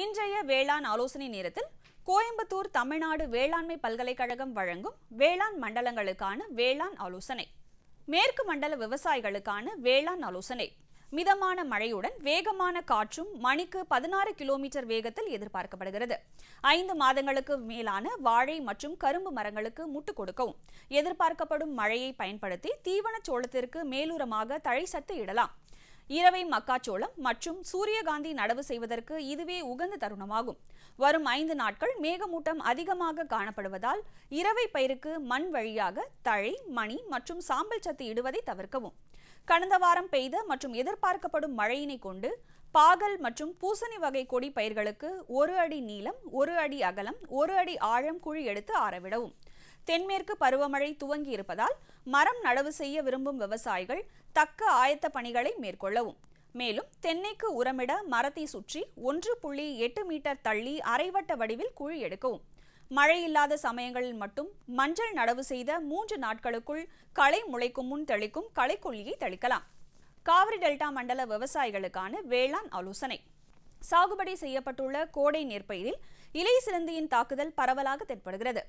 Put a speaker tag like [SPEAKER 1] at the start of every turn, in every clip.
[SPEAKER 1] இன்றைய வேளாண் ஆலோசனை நேரத்தில் கோயம்புத்தூர் தமிழ்நாடு வேளாண்மை பல்கலைக்கழகம் வழங்கும் வேளாண் மண்டலங்களுக்கான வேளாண் ஆலோசனை மேற்கு மண்டல விவசாயிகளுக்கான வேளாண் ஆலோசனை மிதமான மழையுடன் வேகமான காற்றும் மணிக்கு பதினாறு கிலோமீட்டர் வேகத்தில் எதிர்பார்க்கப்படுகிறது ஐந்து மாதங்களுக்கு மேலான வாழை மற்றும் கரும்பு மரங்களுக்கு முட்டுக் கொடுக்கவும் எதிர்பார்க்கப்படும் மழையை பயன்படுத்தி தீவன சோளத்திற்கு மேலுரமாக சத்து இடலாம் இரவை மக்காச்சோளம் மற்றும் சூரியகாந்தி நடவு செய்வதற்கு இதுவே உகந்த தருணமாகும் வரும் ஐந்து நாட்கள் மேகமூட்டம் அதிகமாக காணப்படுவதால் இரவை பயிருக்கு மண் வழியாக தழை மணி மற்றும் சாம்பல் சத்து இடுவதை தவிர்க்கவும் கடந்த வாரம் பெய்த மற்றும் எதிர்பார்க்கப்படும் மழையினை கொண்டு பாகல் மற்றும் பூசணி வகை கொடி பயிர்களுக்கு ஒரு அடி நீளம் ஒரு அடி அகலம் ஒரு அடி ஆழம் குழி எடுத்து ஆரவிடவும் தென்மேற்கு பருவமழை துவங்கி இருப்பதால் மரம் நடவு செய்ய விரும்பும் விவசாயிகள் தக்க ஆயத்த பணிகளை மேற்கொள்ளவும் மேலும் தென்னைக்கு உரமிட மரத்தை சுற்றி ஒன்று புள்ளி எட்டு மீட்டர் தள்ளி அரைவட்ட வடிவில் குழி எடுக்கவும் மழை இல்லாத சமயங்களில் மட்டும் மஞ்சள் நடவு செய்த மூன்று நாட்களுக்குள் களை முளைக்கும் முன் தெளிக்கும் களைக்கொல்லியை தெளிக்கலாம் காவிரி டெல்டா மண்டல விவசாயிகளுக்கான வேளாண் ஆலோசனை சாகுபடி செய்யப்பட்டுள்ள கோடை நெற்பயிரில் இலை சிலந்தியின் தாக்குதல் பரவலாக தென்படுகிறது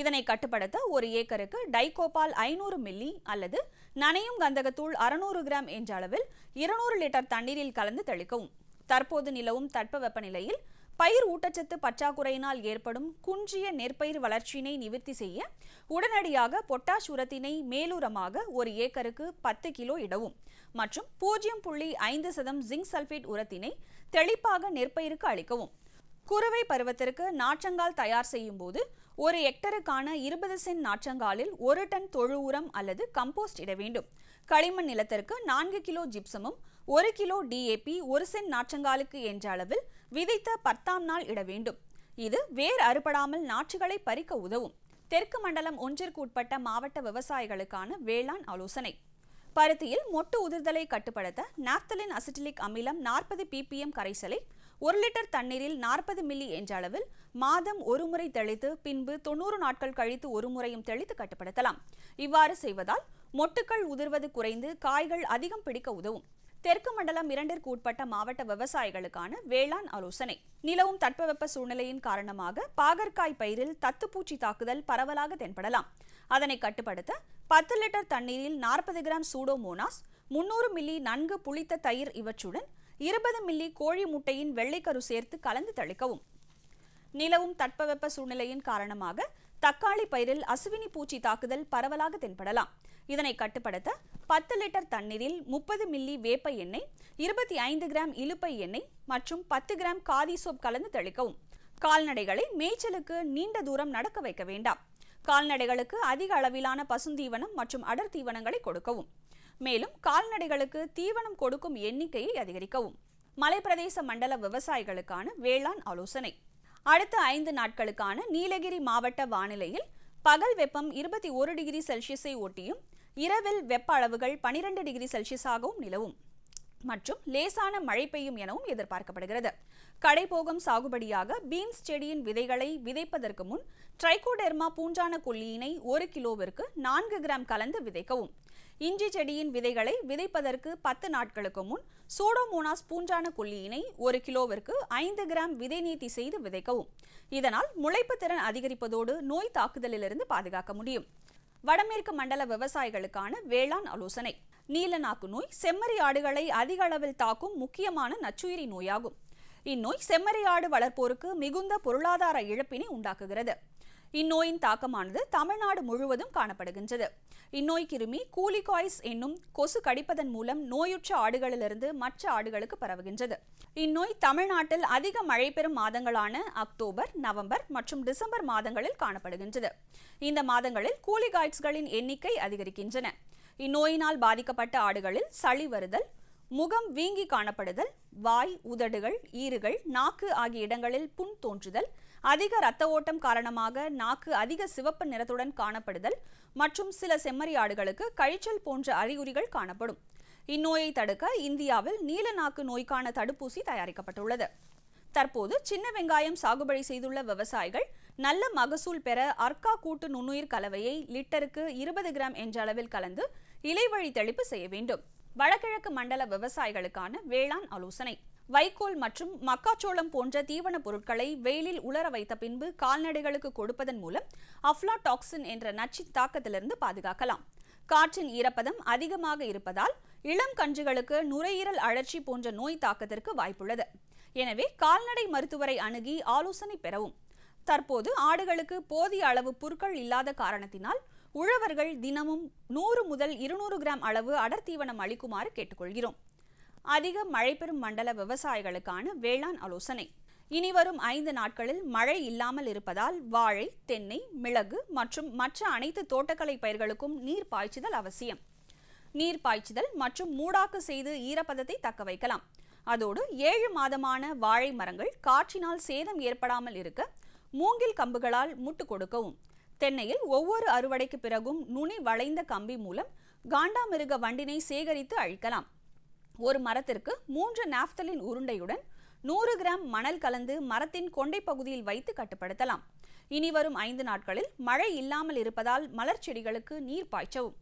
[SPEAKER 1] இதனை கட்டுப்படுத்த ஒரு ஏக்கருக்கு டைகோபால் ஐநூறு மில்லி அல்லது நனையும் கந்தகத்தூள் அறுநூறு கிராம் என்ற அளவில் இருநூறு லிட்டர் தண்ணீரில் கலந்து தெளிக்கவும் தற்போது நிலவும் தட்பவெப்பநிலையில் பயிர் ஊட்டச்சத்து பற்றாக்குறையினால் ஏற்படும் குன்றிய நெற்பயிர் வளர்ச்சியினை நிவர்த்தி செய்ய உடனடியாக பொட்டாஷ் உரத்தினை மேலுரமாக ஒரு ஏக்கருக்கு பத்து கிலோ இடவும் மற்றும் பூஜ்ஜியம் புள்ளி ஐந்து சதம் ஜிங்க் சல்பேட் உரத்தினை தெளிப்பாக நெற்பயிருக்கு அளிக்கவும் குறுவை பருவத்திற்கு நாற்றங்கால் தயார் செய்யும் போது ஒரு ஹெக்டருக்கான இருபது சென்ட் நாற்றங்காலில் ஒரு டன் தொழு உரம் அல்லது கம்போஸ்ட் இட வேண்டும் களிமண் நிலத்திற்கு நான்கு கிலோ ஜிப்சமும் ஒரு கிலோ டிஏபி ஒரு சென்ட் நாற்றங்காலுக்கு என்ற அளவில் விதைத்த பத்தாம் நாள் இட வேண்டும் இது வேர் அறுபடாமல் நாற்றுகளை பறிக்க உதவும் தெற்கு மண்டலம் ஒன்றிற்கு உட்பட்ட மாவட்ட விவசாயிகளுக்கான வேளாண் ஆலோசனை பருத்தியில் மொட்டு உதிர்தலை கட்டுப்படுத்த நாப்தலின் அசிட்டிலிக் அமிலம் நாற்பது பிபிஎம் கரைசலை ஒரு லிட்டர் தண்ணீரில் நாற்பது மில்லி என்ற அளவில் மாதம் ஒரு முறை தெளித்து பின்பு தொண்ணூறு நாட்கள் கழித்து ஒரு முறையும் தெளித்து கட்டுப்படுத்தலாம் இவ்வாறு செய்வதால் மொட்டுக்கள் உதிர்வது குறைந்து காய்கள் அதிகம் பிடிக்க உதவும் தெற்கு மண்டலம் இரண்டிற்கு உட்பட்ட மாவட்ட விவசாயிகளுக்கான வேளாண் ஆலோசனை நிலவும் தட்பவெப்ப சூழ்நிலையின் காரணமாக பாகற்காய் பயிரில் தத்துப்பூச்சி தாக்குதல் பரவலாக தென்படலாம் அதனை கட்டுப்படுத்த பத்து லிட்டர் தண்ணீரில் நாற்பது கிராம் சூடோமோனாஸ் முன்னூறு மில்லி நன்கு புளித்த தயிர் இவற்றுடன் இருபது மில்லி கோழி முட்டையின் வெள்ளைக்கரு சேர்த்து கலந்து தெளிக்கவும் நிலவும் தட்பவெப்ப சூழ்நிலையின் காரணமாக தக்காளி பயிரில் அசுவினி பூச்சி தாக்குதல் பரவலாக தென்படலாம் இதனை கட்டுப்படுத்த பத்து லிட்டர் தண்ணீரில் முப்பது மில்லி வேப்ப எண்ணெய் இருபத்தி ஐந்து கிராம் இலுப்பை எண்ணெய் மற்றும் பத்து கிராம் காதி சோப் கலந்து தெளிக்கவும் கால்நடைகளை மேய்ச்சலுக்கு நீண்ட தூரம் நடக்க வைக்க வேண்டாம் கால்நடைகளுக்கு அதிக அளவிலான பசுந்தீவனம் மற்றும் அடர் தீவனங்களை கொடுக்கவும் மேலும் கால்நடைகளுக்கு தீவனம் கொடுக்கும் எண்ணிக்கையை அதிகரிக்கவும் மலைப்பிரதேச மண்டல விவசாயிகளுக்கான வேளாண் ஆலோசனை அடுத்த ஐந்து நாட்களுக்கான நீலகிரி மாவட்ட வானிலையில் பகல் வெப்பம் இருபத்தி ஒரு டிகிரி செல்சியஸை ஒட்டியும் இரவில் வெப்ப அளவுகள் பனிரெண்டு டிகிரி செல்சியஸாகவும் நிலவும் மற்றும் லேசான மழை பெய்யும் எனவும் எதிர்பார்க்கப்படுகிறது கடைபோகம் சாகுபடியாக பீன்ஸ் செடியின் விதைகளை விதைப்பதற்கு முன் ட்ரைகோடெர்மா பூஞ்சான கொல்லியினை ஒரு கிலோவிற்கு நான்கு கிராம் கலந்து விதைக்கவும் இஞ்சி செடியின் விதைகளை விதைப்பதற்கு பத்து நாட்களுக்கு முன் சூடோமோனாஸ் பூஞ்சான கொல்லியினை ஒரு கிலோவிற்கு ஐந்து கிராம் விதை நீட்டி செய்து விதைக்கவும் இதனால் முளைப்பு திறன் அதிகரிப்பதோடு நோய் தாக்குதலிலிருந்து பாதுகாக்க முடியும் வடமேற்கு மண்டல விவசாயிகளுக்கான வேளாண் ஆலோசனை நீலநாக்கு நோய் செம்மறி ஆடுகளை அதிக அளவில் தாக்கும் முக்கியமான நச்சுயிரி நோயாகும் இந்நோய் செம்மறி ஆடு வளர்ப்போருக்கு மிகுந்த பொருளாதார இழப்பினை உண்டாக்குகிறது இந்நோயின் தாக்கமானது தமிழ்நாடு முழுவதும் காணப்படுகின்றது இந்நோய் கிருமி கூலிகாய்ஸ் என்னும் கொசு கடிப்பதன் மூலம் நோயுற்ற ஆடுகளிலிருந்து மற்ற ஆடுகளுக்கு பரவுகின்றது இந்நோய் தமிழ்நாட்டில் அதிக மழை பெறும் மாதங்களான அக்டோபர் நவம்பர் மற்றும் டிசம்பர் மாதங்களில் காணப்படுகின்றது இந்த மாதங்களில் கூலிகாய்ட்ஸ்களின் எண்ணிக்கை அதிகரிக்கின்றன இந்நோயினால் பாதிக்கப்பட்ட ஆடுகளில் சளி வருதல் முகம் வீங்கி காணப்படுதல் வாய் உதடுகள் ஈறுகள் நாக்கு ஆகிய இடங்களில் புண் தோன்றுதல் அதிக இரத்த ஓட்டம் காரணமாக நாக்கு அதிக சிவப்பு நிறத்துடன் காணப்படுதல் மற்றும் சில செம்மறியாடுகளுக்கு கழிச்சல் போன்ற அறிகுறிகள் காணப்படும் இந்நோயை தடுக்க இந்தியாவில் நீல நாக்கு நோய்க்கான தடுப்பூசி தயாரிக்கப்பட்டுள்ளது தற்போது சின்ன வெங்காயம் சாகுபடி செய்துள்ள விவசாயிகள் நல்ல மகசூல் பெற அர்க்கா கூட்டு நுண்ணுயிர் கலவையை லிட்டருக்கு இருபது கிராம் என்ற அளவில் கலந்து இலைவழி தெளிப்பு செய்ய வேண்டும் வடகிழக்கு மண்டல விவசாயிகளுக்கான வேளாண் ஆலோசனை வைக்கோல் மற்றும் மக்காச்சோளம் போன்ற தீவன பொருட்களை வெயிலில் உலர வைத்த பின்பு கால்நடைகளுக்கு கொடுப்பதன் மூலம் அஃப்லாடாக்சின் என்ற நச்சின் தாக்கத்திலிருந்து பாதுகாக்கலாம் காற்றின் ஈரப்பதம் அதிகமாக இருப்பதால் இளம் கன்றுகளுக்கு நுரையீரல் அழற்சி போன்ற நோய் தாக்கத்திற்கு வாய்ப்புள்ளது எனவே கால்நடை மருத்துவரை அணுகி ஆலோசனை பெறவும் தற்போது ஆடுகளுக்கு போதிய அளவு புற்கள் இல்லாத காரணத்தினால் உழவர்கள் தினமும் நூறு முதல் இருநூறு கிராம் அளவு அடர்த்தீவனம் அளிக்குமாறு கேட்டுக்கொள்கிறோம் அதிக மழை பெறும் மண்டல விவசாயிகளுக்கான வேளாண் ஆலோசனை இனி வரும் ஐந்து நாட்களில் மழை இல்லாமல் இருப்பதால் வாழை தென்னை மிளகு மற்றும் மற்ற அனைத்து தோட்டக்கலை பயிர்களுக்கும் நீர் பாய்ச்சுதல் அவசியம் நீர் பாய்ச்சுதல் மற்றும் மூடாக்கு செய்து ஈரப்பதத்தை தக்க வைக்கலாம் அதோடு ஏழு மாதமான வாழை மரங்கள் காற்றினால் சேதம் ஏற்படாமல் இருக்க மூங்கில் கம்புகளால் முட்டுக் கொடுக்கவும் தென்னையில் ஒவ்வொரு அறுவடைக்கு பிறகும் நுனி வளைந்த கம்பி மூலம் காண்டாமிருக வண்டினை சேகரித்து அழிக்கலாம் ஒரு மரத்திற்கு மூன்று நாப்தலின் உருண்டையுடன் நூறு கிராம் மணல் கலந்து மரத்தின் கொண்டை பகுதியில் வைத்து கட்டுப்படுத்தலாம் இனி வரும் ஐந்து நாட்களில் மழை இல்லாமல் இருப்பதால் மலர் செடிகளுக்கு நீர் பாய்ச்சவும்